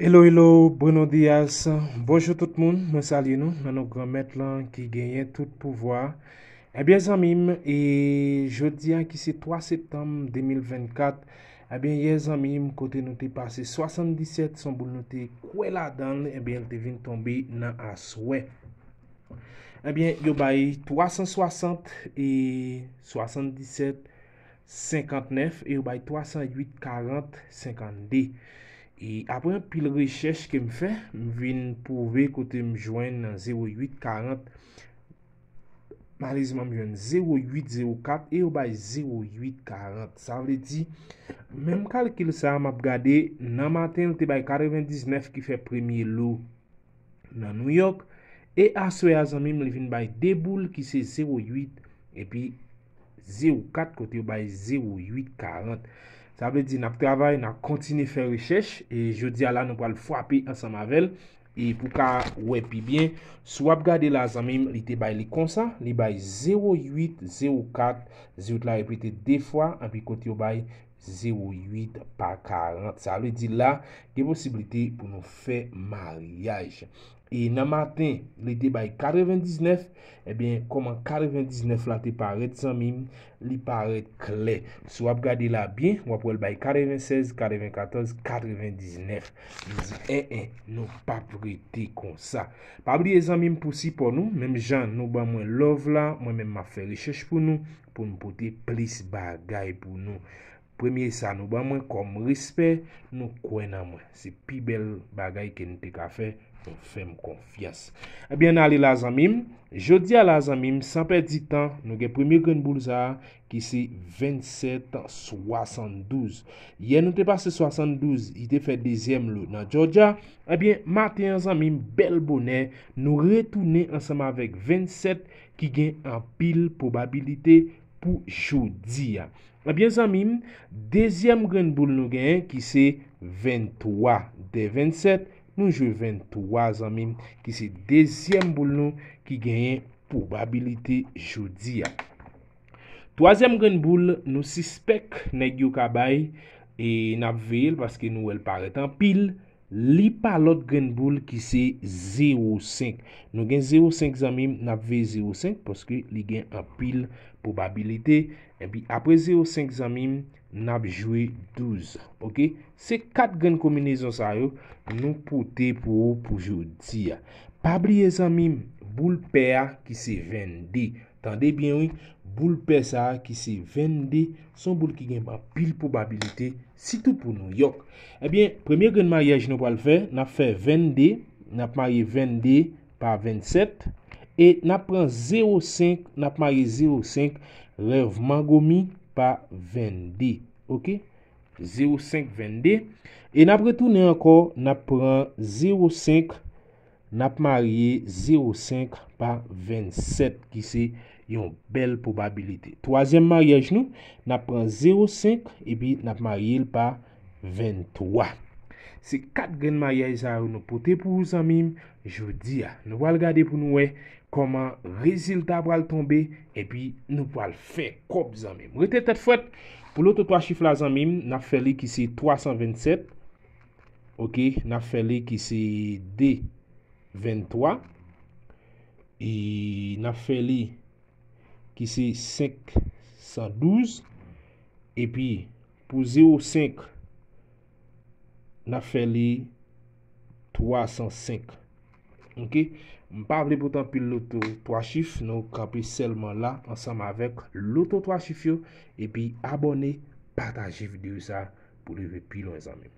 Hello, hello, Bruno Diaz, bonjour tout le monde, nous saluons, nous avons un grand maître qui gagne tout le pouvoir. Eh bien, j'en m'aime, et je dis à qui c'est 3 septembre 2024, eh bien, j'en m'aime, quand nous t'es passé 77, sans vous noter quoi là-dedans, eh bien, nous t'es venu tomber dans un souhait. Eh bien, il y a eu 360 et 77, 59, et il y a eu 308, 40, 52. E apwen pil rechèche ke m fè, m vin pou ve kote m jwen nan 0840. Marizman m jwen 0804 e yo bay 0840. Sa vle di, men m kal ki l sa m ap gade, nan maten l te bay 99 ki fè premye lou nan New York. E aswe a zan mi m li vin bay deboul ki se 08. E pi... 0,4, kote yo bay 0,8, 40. Sa apet di nap travay, nap kontine fè rechèche, e jodi ala nou pal fwa api an sa mavel, e pou ka, wè, pi bien, sou ap gade la zanmim, li te bay li konsa, li bay 0,8, 0,4, 0,8 la repite, de fwa, api kote yo bay, 08 par 40 Sa le di la De posibilite pou nou fe mariage E nan maten Le di bay 49 Ebyen koman 49 la te paret San mim li paret kle Sou ap gade la bin Wap wèl bay 46, 44, 99 E, e, nou pa prete kon sa Pa abli e zan mim pou si pou nou Mem jan nou ba mwen lov la Mwen men ma fe rechech pou nou Pou nou pote plis bagay pou nou Premye sa nou ba mwen kom rispe, nou kwen nan mwen. Se pi bel bagay ke nite ka fe, nou fe m konfias. Ebyen, nale la zanmim. Jodi a la zanmim, sanperdi tan, nou gen premye genn boulza ki se 27 an 72. Ye nou te pase 72, yi te fe dizem lou. Nan Jodja, ebyen, mati an zanmim bel bonen. Nou retounen ansama vek 27 ki gen an pil probabilitey. pou choudiya. Mabye zanmim, dezyem grenboul nou genye ki se 23 de 27. Nou jwe 23 zanmim ki se dezyem boul nou ki genye pou babilite choudiya. Toazem grenboul nou sispek neg yu kabay e nap veyil paske nou el pare tan pil. Li pa lot gen boul ki se 0,5. Nou gen 0,5 zamim, nap ve 0,5. Poske li gen apil probabilite. Epi apre 0,5 zamim, nap jwe 12. Ok? Se kat gen kombinezon sa yo, nou pote pou ou pou jo diya. Pa bliye zamim, boul pe a ki se 22. Tande bin yon, boul pe sa ki se vende, son boul ki gen pa pil probabilite, sitou pou nou yok. Ebyen, eh premye gen ma yej nou pal fe, na fe vende, na pa ye vende pa 27, e na pren 05, na pa ye 05, revman gomi pa vende, ok? 05 vende, e na pretounen ankor, na pren 05, Nap marye 05 pa 27. Ki se yon bel probabilite. Troazem marye jnou. Nap pran 05. E bi nap marye l pa 23. Se kat gen marye jnou nou pote pou zanmim. Jou di ya. Nou wale gade pou nou we. Koman rezil ta wale tombe. E bi nou wale fe kop zanmim. Retetet fwet. Pou loto 3 chifla zanmim. Nap felik ki se 327. Ok. Nap felik ki se 2. 23. E na fè li ki se 512. E pi pou 05. Na fè li 305. Ok. M pa apre pou tan pil loutou 3 chif. Nou kapi selman la ansam avek loutou 3 chif yo. E pi abone pataje videyo sa pou leve pil lounz anmen.